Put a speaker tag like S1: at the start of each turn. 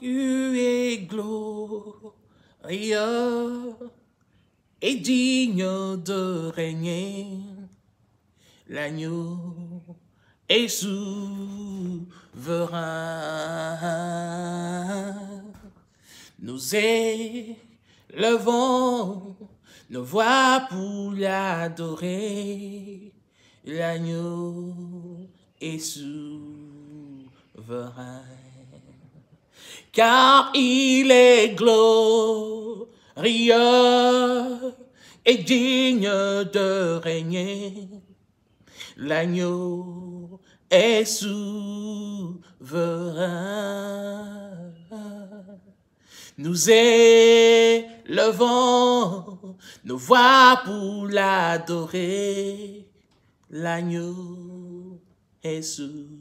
S1: tu es glorieux et digne de régner. L'agneau est souverain. Nous élevons nos voix pour l'adorer. L'agneau est souverain car il est glorieux et digne de régner. L'agneau est souverain. Nous élevons nos voix pour l'adorer.
S2: L'agneau est souverain.